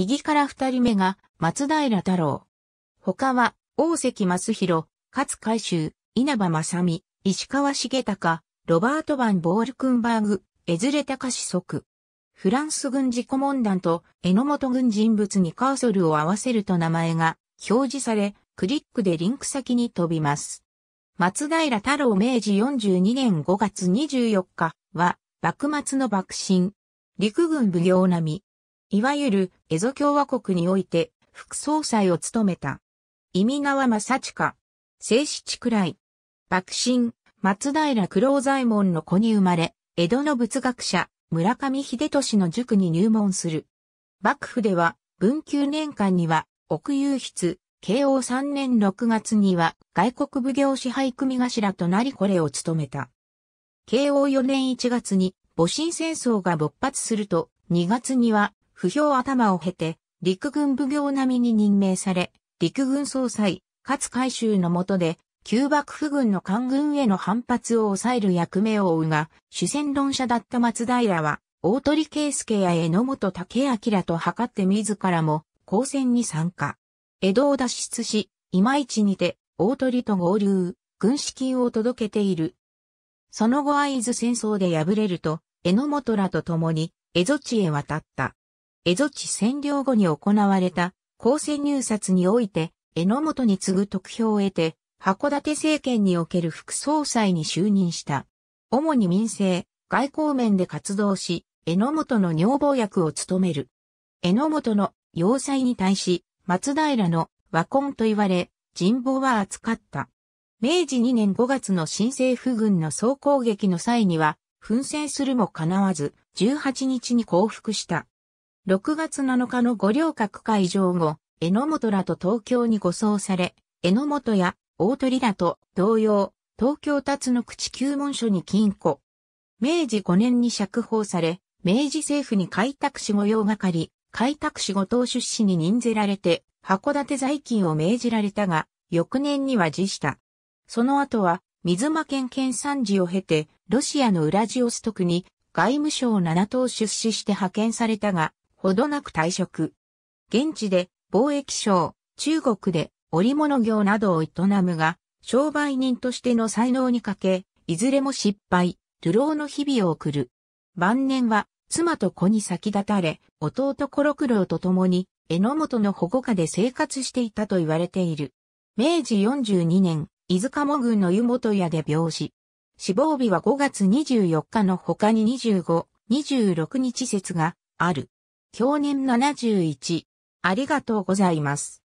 右から二人目が松平太郎。他は、大関松広、勝海舟、稲葉正美、石川重隆、ロバート・バン・ボールクンバーグ、エズレ・タカ即。フランス軍事顧問団と榎本軍人物にカーソルを合わせると名前が表示され、クリックでリンク先に飛びます。松平太郎明治42年5月24日は、幕末の幕臣、陸軍奉行並み、いわゆるエゾ共和国において副総裁を務めた。意味川正下、正七くらい、幕臣、松平九郎左衛門の子に生まれ、江戸の仏学者、村上秀俊の塾に入門する。幕府では、文久年間には、奥遊筆、慶応3年6月には、外国奉行支配組頭となりこれを務めた。慶応4年1月に、戊辰戦争が勃発すると、2月には、不評頭を経て、陸軍奉行並みに任命され、陸軍総裁、勝海舟の下で、旧幕府軍の官軍への反発を抑える役目を負うが、主戦論者だった松平は、大鳥圭介や榎本武明と図って自らも、交戦に参加。江戸を脱出し、今ちにて、大鳥と合流、軍資金を届けている。その後会津戦争で敗れると、榎本らと共に、江戸地へ渡った。蝦夷地占領後に行われた公選入札において、江ノ本に次ぐ得票を得て、函館政権における副総裁に就任した。主に民政、外交面で活動し、江ノ本の女房役を務める。江ノ本の要塞に対し、松平の和婚と言われ、人望は厚かった。明治2年5月の新政府軍の総攻撃の際には、奮戦するも叶わず、18日に降伏した。6月7日の五稜郭会場後、榎本らと東京に護送され、榎本や大鳥らと同様、東京辰の口旧門所に禁錮。明治5年に釈放され、明治政府に開拓士御用係、開拓士後藤出資に任ぜられて、函館在勤を命じられたが、翌年には辞した。その後は、水間県県産時を経て、ロシアのウラジオストクに外務省7等出資して派遣されたが、ほどなく退職。現地で貿易商、中国で織物業などを営むが、商売人としての才能にかけ、いずれも失敗、流浪の日々を送る。晩年は妻と子に先立たれ、弟コロクロウと共に、榎本の保護下で生活していたと言われている。明治42年、伊豆鴨郡の湯本屋で病死。死亡日は5月24日の他に25、26日節がある。享年71。ありがとうございます。